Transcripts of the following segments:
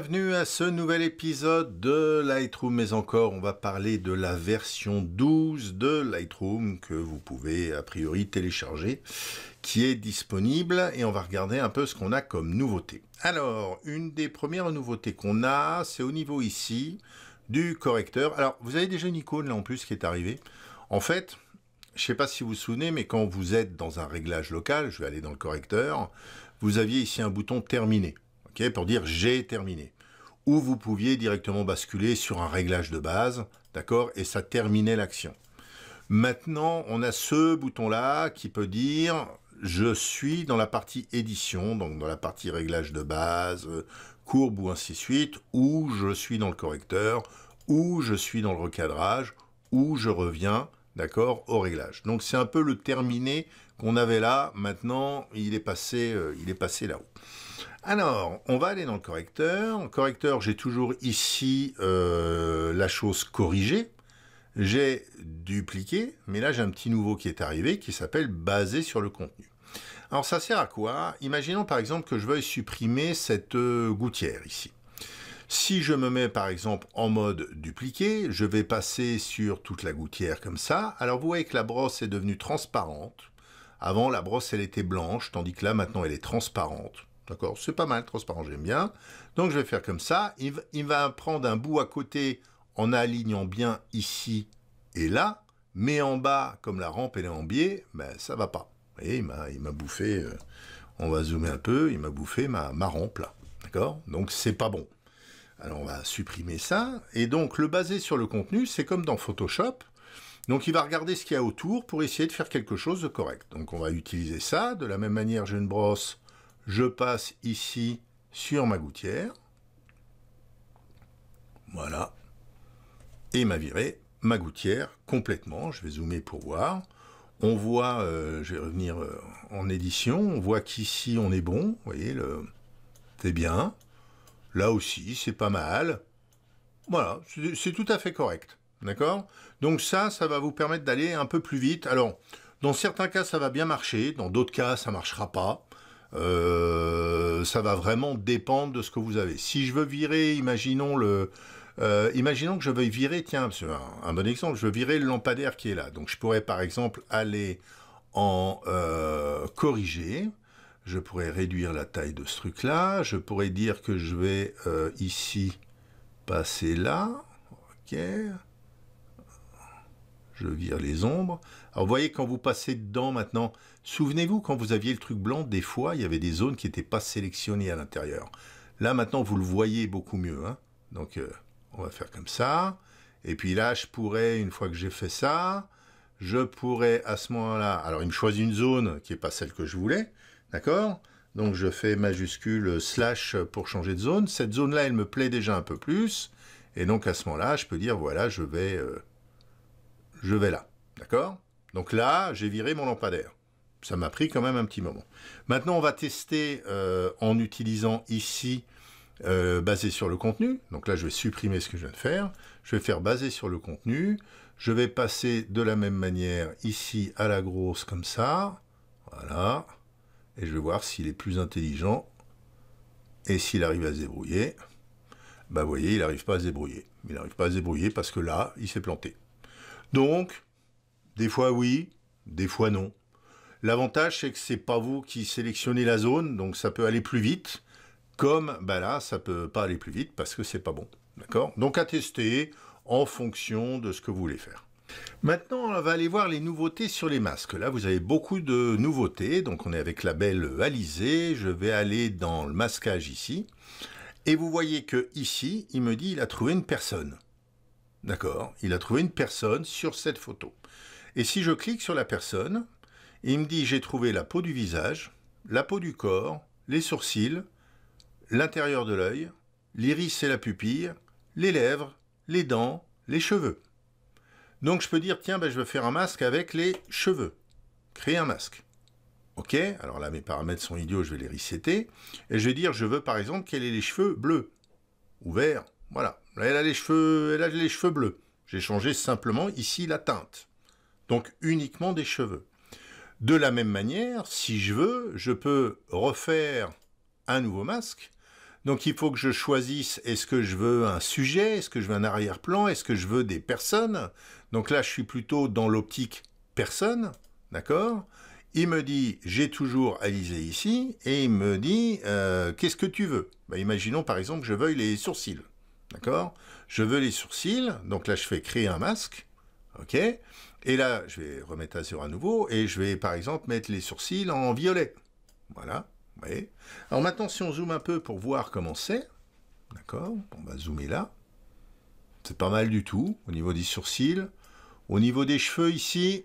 bienvenue à ce nouvel épisode de Lightroom, mais encore on va parler de la version 12 de Lightroom que vous pouvez a priori télécharger, qui est disponible et on va regarder un peu ce qu'on a comme nouveauté. Alors, une des premières nouveautés qu'on a, c'est au niveau ici du correcteur. Alors, vous avez déjà une icône là en plus qui est arrivée. En fait, je ne sais pas si vous vous souvenez, mais quand vous êtes dans un réglage local, je vais aller dans le correcteur, vous aviez ici un bouton terminé pour dire j'ai terminé. Ou vous pouviez directement basculer sur un réglage de base, d'accord, et ça terminait l'action. Maintenant, on a ce bouton-là qui peut dire je suis dans la partie édition, donc dans la partie réglage de base, euh, courbe ou ainsi de suite, ou je suis dans le correcteur, ou je suis dans le recadrage, ou je reviens, d'accord, au réglage. Donc c'est un peu le terminé on avait là, maintenant, il est passé, euh, il est passé là-haut. Alors, on va aller dans le correcteur. En correcteur, j'ai toujours ici euh, la chose corrigée. J'ai dupliqué, mais là j'ai un petit nouveau qui est arrivé qui s'appelle basé sur le contenu. Alors ça sert à quoi Imaginons par exemple que je veuille supprimer cette euh, gouttière ici. Si je me mets par exemple en mode dupliqué, je vais passer sur toute la gouttière comme ça. Alors vous voyez que la brosse est devenue transparente. Avant, la brosse, elle était blanche, tandis que là, maintenant, elle est transparente. D'accord C'est pas mal, transparent, j'aime bien. Donc, je vais faire comme ça. Il, va prendre un bout à côté en alignant bien ici et là, mais en bas, comme la rampe, elle est en biais, ben, ça va pas. Vous voyez, il m'a bouffé, euh, on va zoomer un peu, il m'a bouffé ma, ma rampe, là. D'accord Donc, c'est pas bon. Alors, on va supprimer ça. Et donc, le baser sur le contenu, c'est comme dans Photoshop. Donc il va regarder ce qu'il y a autour pour essayer de faire quelque chose de correct. Donc on va utiliser ça. De la même manière, j'ai une brosse. Je passe ici sur ma gouttière. Voilà. Et il m'a viré ma gouttière complètement. Je vais zoomer pour voir. On voit, euh, je vais revenir euh, en édition, on voit qu'ici on est bon. Vous voyez, le... c'est bien. Là aussi, c'est pas mal. Voilà, c'est tout à fait correct. D'accord Donc ça, ça va vous permettre d'aller un peu plus vite. Alors, dans certains cas, ça va bien marcher, dans d'autres cas, ça ne marchera pas. Euh, ça va vraiment dépendre de ce que vous avez. Si je veux virer, imaginons le, euh, imaginons que je veuille virer, tiens, un, un bon exemple, je veux virer le lampadaire qui est là. Donc je pourrais par exemple aller en euh, corriger, je pourrais réduire la taille de ce truc-là, je pourrais dire que je vais ici passer là, ok, je vire les ombres. Alors vous voyez, quand vous passez dedans maintenant, souvenez-vous, quand vous aviez le truc blanc, des fois, il y avait des zones qui n'étaient pas sélectionnées à l'intérieur. Là, maintenant, vous le voyez beaucoup mieux. Hein. Donc, euh, on va faire comme ça. Et puis là, je pourrais, une fois que j'ai fait ça, je pourrais à ce moment-là... Alors, il me choisit une zone qui n'est pas celle que je voulais, d'accord Donc, je fais majuscule slash pour changer de zone. Cette zone-là, elle me plaît déjà un peu plus. Et donc, à ce moment-là, je peux dire, voilà, je vais... Euh, je vais là. D'accord Donc là, j'ai viré mon lampadaire. Ça m'a pris quand même un petit moment. Maintenant, on va tester euh, en utilisant ici euh, basé sur le contenu. Donc là, je vais supprimer ce que je viens de faire. Je vais faire basé sur le contenu. Je vais passer de la même manière ici à la grosse comme ça. Voilà. Et je vais voir s'il est plus intelligent et s'il arrive à se débrouiller. Bah, vous voyez, il n'arrive pas à se débrouiller. Il n'arrive pas à se débrouiller parce que là, il s'est planté. Donc, des fois oui, des fois non. L'avantage, c'est que c'est pas vous qui sélectionnez la zone, donc ça peut aller plus vite. Comme bah là, ça peut pas aller plus vite parce que c'est pas bon. D'accord Donc à tester en fonction de ce que vous voulez faire. Maintenant, on va aller voir les nouveautés sur les masques. Là, vous avez beaucoup de nouveautés. Donc on est avec la belle Alizée. Je vais aller dans le masquage ici. Et vous voyez que ici, il me dit qu'il a trouvé une personne. D'accord Il a trouvé une personne sur cette photo. Et si je clique sur la personne, il me dit j'ai trouvé la peau du visage, la peau du corps, les sourcils, l'intérieur de l'œil, l'iris et la pupille, les lèvres, les dents, les cheveux. Donc je peux dire tiens ben, je veux faire un masque avec les cheveux. Créer un masque. Ok, alors là mes paramètres sont idiots, je vais les resetter. Et je vais dire je veux par exemple qu'elle ait les cheveux bleus ou verts voilà, là elle a les cheveux, les cheveux bleus. J'ai changé simplement ici la teinte. Donc uniquement des cheveux. De la même manière, si je veux, je peux refaire un nouveau masque. Donc il faut que je choisisse est-ce que je veux un sujet, est-ce que je veux un arrière-plan, est-ce que je veux des personnes. Donc là, je suis plutôt dans l'optique personne, d'accord Il me dit j'ai toujours Alizé ici et il me dit euh, qu'est-ce que tu veux bah, Imaginons par exemple que je veuille les sourcils. D'accord Je veux les sourcils, donc là je fais créer un masque. OK Et là, je vais remettre zéro à nouveau et je vais par exemple mettre les sourcils en violet. Voilà. Vous voyez Alors maintenant, si on zoome un peu pour voir comment c'est, d'accord On va zoomer là. C'est pas mal du tout au niveau des sourcils. Au niveau des cheveux ici,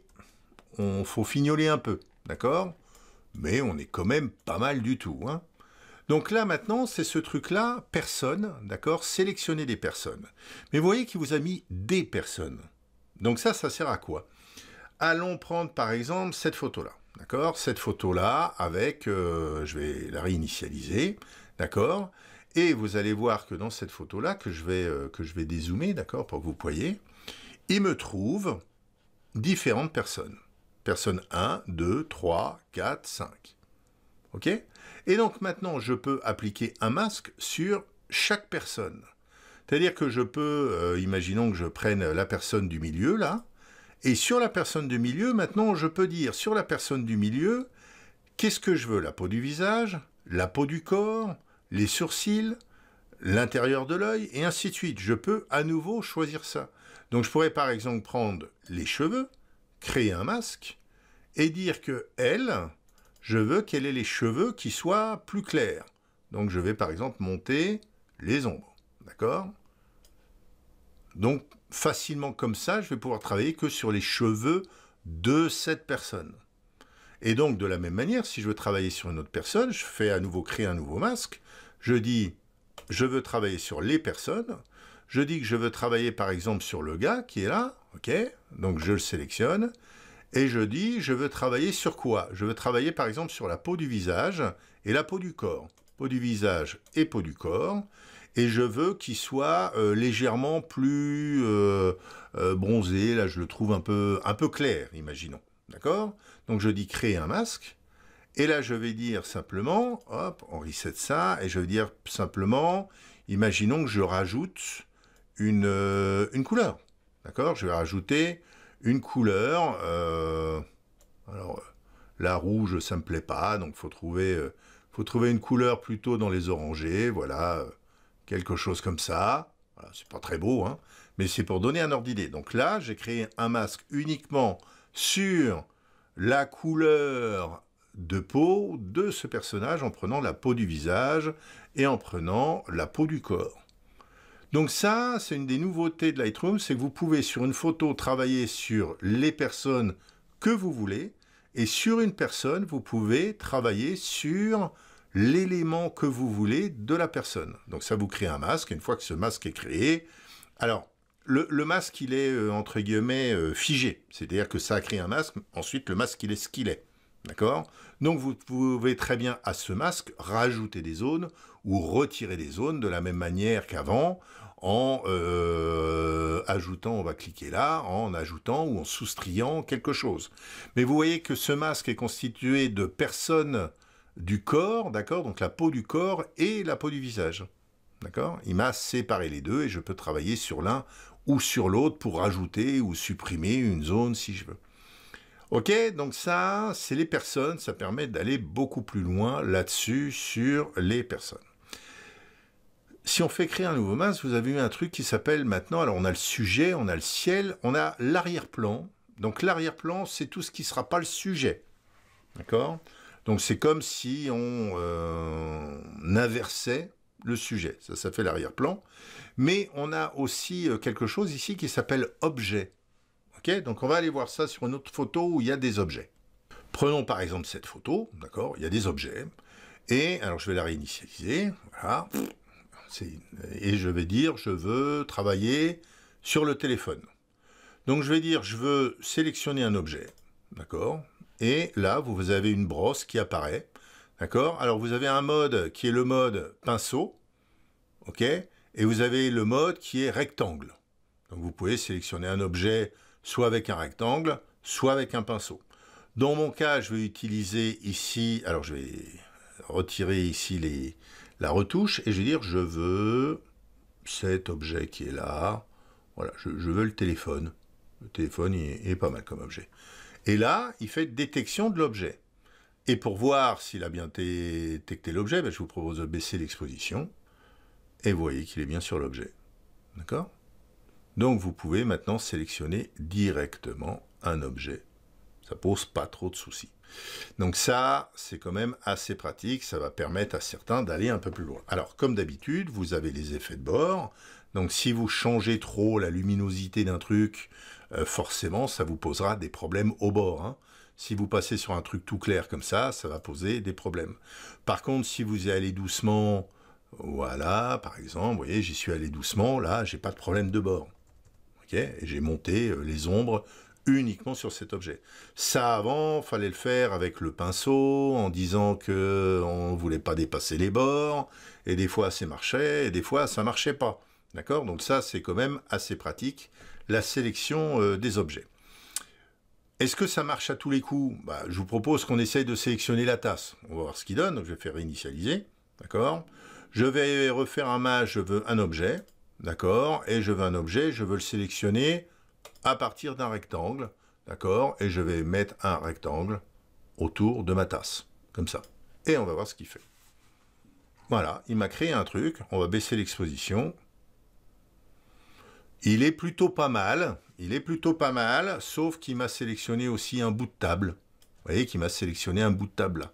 on faut fignoler un peu, d'accord Mais on est quand même pas mal du tout. Hein donc là maintenant, c'est ce truc-là, personne, d'accord Sélectionner des personnes. Mais vous voyez qu'il vous a mis des personnes. Donc ça, ça sert à quoi Allons prendre par exemple cette photo-là, d'accord Cette photo-là avec, euh, je vais la réinitialiser, d'accord Et vous allez voir que dans cette photo-là, que, je vais, euh, que je vais dézoomer, d'accord, pour que vous voyez, il me trouve différentes personnes. Personne 1, 2, 3, 4, 5. OK Et donc maintenant, je peux appliquer un masque sur chaque personne. C'est-à-dire que je peux, euh, imaginons que je prenne la personne du milieu, là, et sur la personne du milieu, maintenant, je peux dire sur la personne du milieu, qu'est-ce que je veux La peau du visage, la peau du corps, les sourcils, l'intérieur de l'œil, et ainsi de suite. Je peux à nouveau choisir ça. Donc je pourrais par exemple prendre les cheveux, créer un masque, et dire que elle, je veux qu'elle ait les cheveux qui soient plus clairs. Donc je vais par exemple monter les ombres. D'accord Donc facilement comme ça, je vais pouvoir travailler que sur les cheveux de cette personne. Et donc de la même manière, si je veux travailler sur une autre personne, je fais à nouveau créer un nouveau masque. Je dis, je veux travailler sur les personnes. Je dis que je veux travailler par exemple sur le gars qui est là. OK Donc je le sélectionne et je dis je veux travailler sur quoi Je veux travailler par exemple sur la peau du visage et la peau du corps. Peau du visage et peau du corps. Et je veux qu'il soit euh, légèrement plus euh, euh, bronzé. Là, je le trouve un peu, un peu clair, imaginons. D'accord Donc je dis créer un masque. Et là, je vais dire simplement, hop, on reset ça, et je vais dire simplement, imaginons que je rajoute une, une couleur. D'accord Je vais rajouter une couleur. Euh, alors, euh, la rouge, ça me plaît pas, donc faut trouver, euh, faut trouver une couleur plutôt dans les orangés, voilà, quelque chose comme ça. c'est pas très beau, hein, mais c'est pour donner un ordre d'idée. Donc là, j'ai créé un masque uniquement sur la couleur de peau de ce personnage en prenant la peau du visage et en prenant la peau du corps. Donc ça, c'est une des nouveautés de Lightroom, c'est que vous pouvez sur une photo travailler sur les personnes que vous voulez, et sur une personne, vous pouvez travailler sur l'élément que vous voulez de la personne. Donc ça vous crée un masque, une fois que ce masque est créé, alors le, masque, il est euh, entre guillemets euh, figé, c'est-à-dire que ça a créé un masque, ensuite le masque, il est ce qu'il est. D'accord Donc vous pouvez très bien à ce masque rajouter des zones ou retirer des zones de la même manière qu'avant en euh, ajoutant, on va cliquer là, en ajoutant ou en soustrayant quelque chose. Mais vous voyez que ce masque est constitué de personnes du corps, d'accord Donc la peau du corps et la peau du visage. D'accord Il m'a séparé les deux et je peux travailler sur l'un ou sur l'autre pour rajouter ou supprimer une zone si je veux. Ok, donc ça, c'est les personnes, ça permet d'aller beaucoup plus loin là-dessus sur les personnes. Si on fait créer un nouveau masque, vous avez eu un truc qui s'appelle maintenant, alors on a le sujet, on a le ciel, on a l'arrière-plan. Donc l'arrière-plan, c'est tout ce qui ne sera pas le sujet. D'accord Donc c'est comme si on euh, inversait le sujet, ça, ça fait l'arrière-plan. Mais on a aussi euh, quelque chose ici qui s'appelle objet. Donc on va aller voir ça sur une autre photo où il y a des objets. Prenons par exemple cette photo, d'accord Il y a des objets. Et alors je vais la réinitialiser, Et je vais dire je veux travailler sur le téléphone. Donc je vais dire je veux sélectionner un objet, d'accord Et là vous avez une brosse qui apparaît, d'accord Alors vous avez un mode qui est le mode pinceau, ok Et vous avez le mode qui est rectangle. Donc vous pouvez sélectionner un objet soit avec un rectangle, soit avec un pinceau. Dans mon cas, je vais utiliser ici, alors je vais retirer ici la retouche et je vais dire je veux cet objet qui est là, voilà, je, veux le téléphone. Le téléphone est, pas mal comme objet. Et là, il fait détection de l'objet. Et pour voir s'il a bien détecté l'objet, ben, je vous propose de baisser l'exposition. Et vous voyez qu'il est bien sur l'objet. D'accord donc vous pouvez maintenant sélectionner directement un objet. Ça pose pas trop de soucis. Donc ça, c'est quand même assez pratique. Ça va permettre à certains d'aller un peu plus loin. Alors, comme d'habitude, vous avez les effets de bord. Donc si vous changez trop la luminosité d'un truc, euh, forcément, ça vous posera des problèmes au bord. Hein. Si vous passez sur un truc tout clair comme ça, ça va poser des problèmes. Par contre, si vous y allez doucement, voilà, par exemple, vous voyez, j'y suis allé doucement, là, j'ai pas de problème de bord et j'ai monté euh, les ombres uniquement sur cet objet. Ça avant, fallait le faire avec le pinceau, en disant que euh, on voulait pas dépasser les bords, et des fois ça marchait, et des fois ça ne marchait pas. D'accord Donc ça c'est quand même assez pratique, la sélection euh, des objets. Est-ce que ça marche à tous les coups bah, Je vous propose qu'on essaye de sélectionner la tasse. On va voir ce qu'il donne, je vais faire réinitialiser. D'accord Je vais refaire un mage, je veux un objet. D'accord Et je veux un objet, je veux le sélectionner à partir d'un rectangle. D'accord Et je vais mettre un rectangle autour de ma tasse. Comme ça. Et on va voir ce qu'il fait. Voilà, il m'a créé un truc. On va baisser l'exposition. Il est plutôt pas mal. Il est plutôt pas mal, sauf qu'il m'a sélectionné aussi un bout de table. Vous voyez qu'il m'a sélectionné un bout de table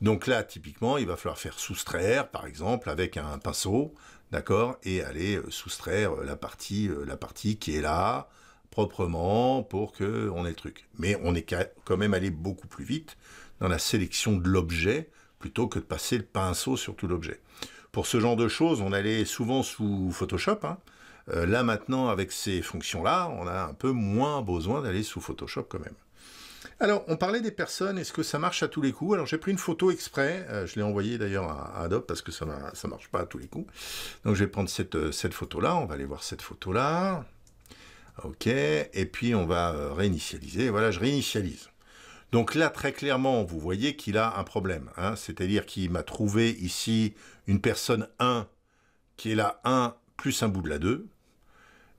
Donc là, typiquement, il va falloir faire soustraire, par exemple, avec un pinceau d'accord, et aller euh, soustraire euh, la partie, euh, la partie qui est là proprement pour que on ait le truc. Mais on est quand même allé beaucoup plus vite dans la sélection de l'objet plutôt que de passer le pinceau sur tout l'objet. Pour ce genre de choses, on allait souvent sous Photoshop. Hein. là maintenant, avec ces fonctions-là, on a un peu moins besoin d'aller sous Photoshop quand même. Alors, on parlait des personnes, est-ce que ça marche à tous les coups Alors, j'ai pris une photo exprès, euh, je l'ai envoyée d'ailleurs à, Adobe parce que ça ne marche pas à tous les coups. Donc, je vais prendre euh, cette, photo-là, on va aller voir cette photo-là. OK, et puis on va euh, réinitialiser. Voilà, je réinitialise. Donc là, très clairement, vous voyez qu'il a un problème. Hein. C'est-à-dire qu'il m'a trouvé ici une personne 1 qui est la 1 plus un bout de la 2.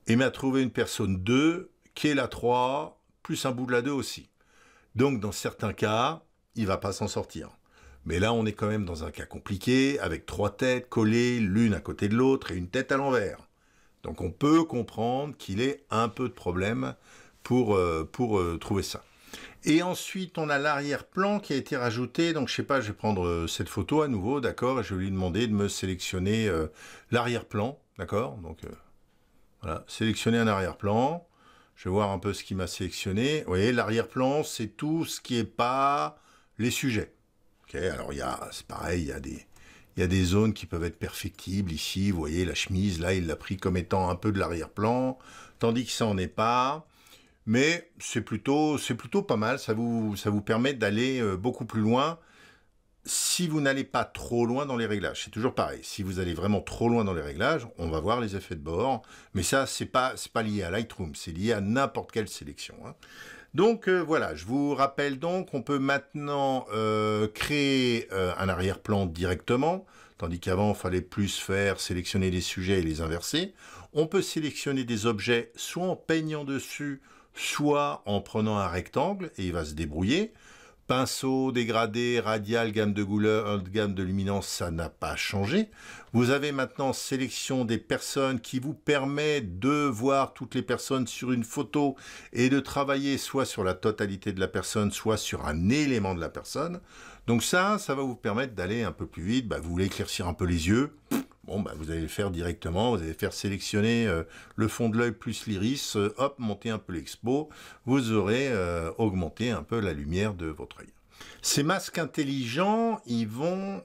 Et m'a trouvé une personne 2 qui est la 3 plus un bout de la 2 aussi. Donc dans certains cas, il va pas s'en sortir. Mais là, on est quand même dans un cas compliqué, avec trois têtes collées l'une à côté de l'autre et une tête à l'envers. Donc on peut comprendre qu'il ait un peu de problème pour, euh, euh, trouver ça. Et ensuite, on a l'arrière-plan qui a été rajouté. Donc, je sais pas, je vais prendre euh, cette photo à nouveau, d'accord je vais lui demander de me sélectionner l'arrière-plan, d'accord Donc, voilà, sélectionner un arrière-plan. Je vais voir un peu ce qui m'a sélectionné. Vous voyez, l'arrière-plan, c'est tout ce qui n'est pas les sujets. alors c'est pareil, il y a des... zones qui peuvent être perfectibles ici, vous voyez la chemise, là il l'a pris comme étant un peu de l'arrière-plan, tandis que ça n'en est pas mais c'est plutôt plutôt pas mal ça vous permet d'aller euh, beaucoup plus loin si vous n'allez pas trop loin dans les réglages, c'est toujours pareil. Si vous allez vraiment trop loin dans les réglages, on va voir les effets de bord. Mais ça, c'est pas pas lié à Lightroom, c'est lié à n'importe quelle sélection. Hein. Donc euh, voilà, je vous rappelle donc, on peut maintenant euh, créer euh, un arrière-plan directement, tandis qu'avant, il fallait plus faire sélectionner les sujets et les inverser. On peut sélectionner des objets soit en peignant dessus, soit en prenant un rectangle, et il va se débrouiller. Pinceau, dégradé, radial, gamme de couleur, euh, gamme de luminance, ça n'a pas changé. Vous avez maintenant sélection des personnes qui vous permet de voir toutes les personnes sur une photo et de travailler soit sur la totalité de la personne, soit sur un élément de la personne. Donc ça, ça va vous permettre d'aller un peu plus vite. Bah, vous voulez éclaircir un peu les yeux. Bon, bah, vous allez le faire directement, vous allez faire sélectionner euh, le fond de l'œil plus l'iris, euh, hop, monter un peu l'expo, vous aurez euh, augmenté un peu la lumière de votre œil. Ces masques intelligents, ils vont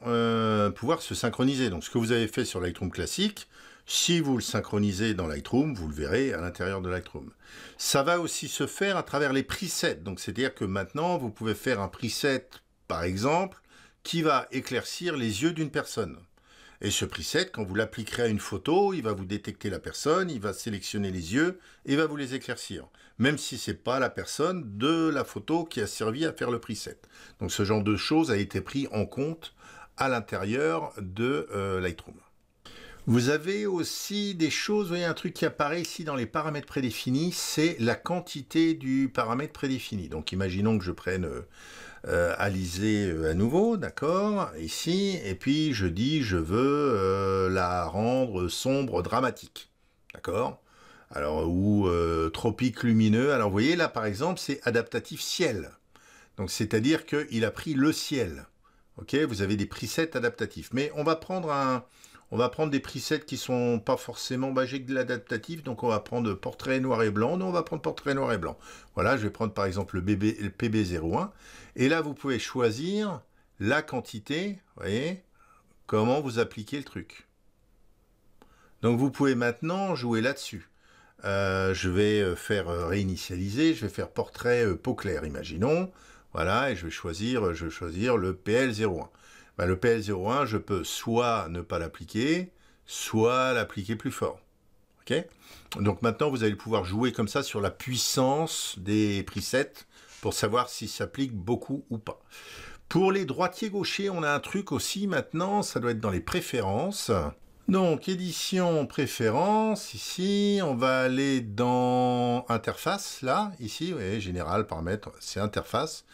pouvoir se synchroniser. Donc ce que vous avez fait sur Lightroom classique, si vous le synchronisez dans Lightroom, vous le verrez à l'intérieur de Lightroom. Ça va aussi se faire à travers les presets. Donc c'est-à-dire que maintenant, vous pouvez faire un preset, par exemple, qui va éclaircir les yeux d'une personne. Et ce preset, quand vous l'appliquerez à une photo, il va vous détecter la personne, il va sélectionner les yeux et va vous les éclaircir, même si ce n'est pas la personne de la photo qui a servi à faire le preset. Donc ce genre de choses a été pris en compte à l'intérieur de euh, Lightroom. Vous avez aussi des choses, vous voyez un truc qui apparaît ici dans les paramètres prédéfinis, c'est la quantité du paramètre prédéfini. Donc imaginons que je prenne euh, euh, euh, à nouveau, d'accord, ici, et puis je dis je veux euh, la rendre sombre, dramatique, d'accord Alors, ou euh, tropique lumineux, alors vous voyez là par exemple c'est adaptatif ciel, donc c'est-à-dire qu'il a pris le ciel, ok Vous avez des presets adaptatifs, mais on va prendre un, on va prendre des presets qui sont pas forcément, magiques de l'adaptatif, donc on va prendre portrait noir et blanc. Non, on va prendre portrait noir et blanc. Voilà, je vais prendre par exemple le, PB01. Et là, vous pouvez choisir la quantité, vous voyez, comment vous appliquez le truc. Donc vous pouvez maintenant jouer là-dessus. Euh, je vais euh, faire euh, réinitialiser, je vais faire portrait peau claire, imaginons. Voilà, et je vais choisir, je vais choisir le PL01. Bah, le PL01, je peux soit ne pas l'appliquer, soit l'appliquer plus fort. Ok Donc maintenant, vous allez pouvoir jouer comme ça sur la puissance des presets pour savoir si ça s'applique beaucoup ou pas. Pour les droitiers-gauchers, on a un truc aussi maintenant, ça doit être dans les préférences. Donc, édition préférences, ici, on va aller dans interface, là, ici, vous voyez, général, paramètres, c'est interface.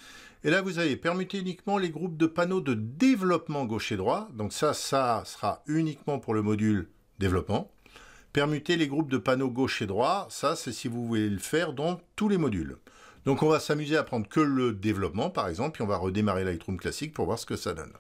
Et là, vous avez permuté uniquement les groupes de panneaux de développement gauche et droit. Donc ça, ça sera uniquement pour le module développement. Permuter les groupes de panneaux gauche et droit, ça c'est si vous voulez le faire dans tous les modules. Donc on va s'amuser à prendre que le développement par exemple, puis on va redémarrer Lightroom classique pour voir ce que ça donne.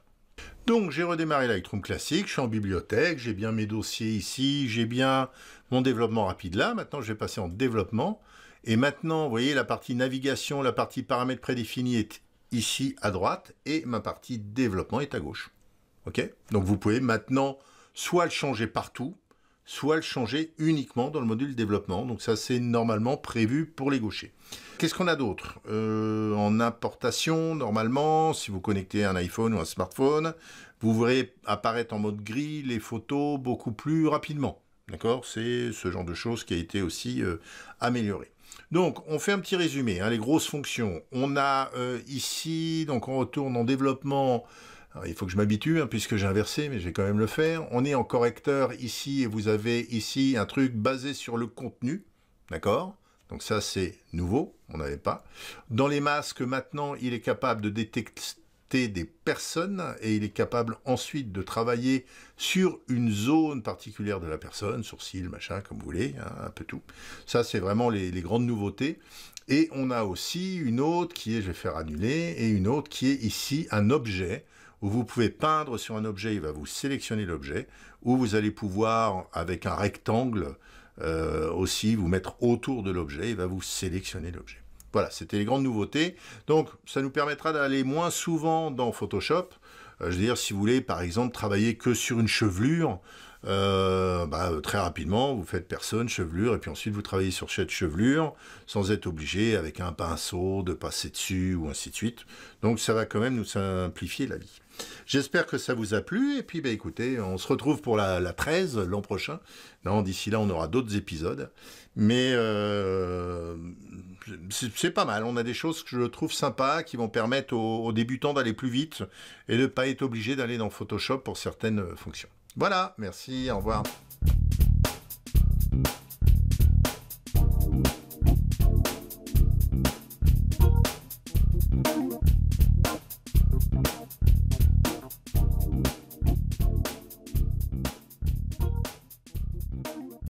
Donc j'ai redémarré Lightroom classique, je suis en bibliothèque, j'ai bien mes dossiers ici, j'ai bien mon développement rapide là, maintenant je vais passer en développement. Et maintenant, vous voyez, la partie navigation, la partie paramètres prédéfinis est ici à droite et ma partie développement est à gauche. Ok Donc vous pouvez maintenant soit le changer partout, soit le changer uniquement dans le module développement. Donc ça, c'est normalement prévu pour les gauchers. Qu'est-ce qu'on a d'autre euh, En importation, normalement, si vous connectez un iPhone ou un smartphone, vous verrez apparaître en mode gris les photos beaucoup plus rapidement. D'accord C'est ce genre de choses qui a été aussi euh, amélioré. Donc, on fait un petit résumé, hein, les grosses fonctions. On a euh, ici, donc on retourne en développement. il faut que je m'habitue, hein, puisque j'ai inversé, mais je vais quand même le faire. On est en correcteur ici, et vous avez ici un truc basé sur le contenu. D'accord Donc ça, c'est nouveau, on n'avait pas. Dans les masques, maintenant, il est capable de détecter des personnes et il est capable ensuite de travailler sur une zone particulière de la personne, sourcils machin, comme vous voulez, hein, un peu tout. Ça, c'est vraiment les, grandes nouveautés. Et on a aussi une autre qui est, je vais faire annuler, et une autre qui est ici un objet où vous pouvez peindre sur un objet, il va vous sélectionner l'objet, où vous allez pouvoir, avec un rectangle, euh, aussi vous mettre autour de l'objet, il va vous sélectionner l'objet. Voilà, c'était les grandes nouveautés. Donc, ça nous permettra d'aller moins souvent dans Photoshop. Euh, je veux dire, si vous voulez, par exemple, travailler que sur une chevelure, euh, bah, très rapidement, vous faites personne, chevelure, et puis ensuite vous travaillez sur cette chevelure, sans être obligé, avec un pinceau, de passer dessus, ou ainsi de suite. Donc, ça va quand même nous simplifier la vie. J'espère que ça vous a plu. Et puis, bah, écoutez, on se retrouve pour la, la 13 l'an prochain. Non, d'ici là, on aura d'autres épisodes. Mais euh, c'est pas mal. On a des choses que je trouve sympas qui vont permettre aux, débutants d'aller plus vite et de ne pas être obligé d'aller dans Photoshop pour certaines fonctions. Voilà, merci, au revoir.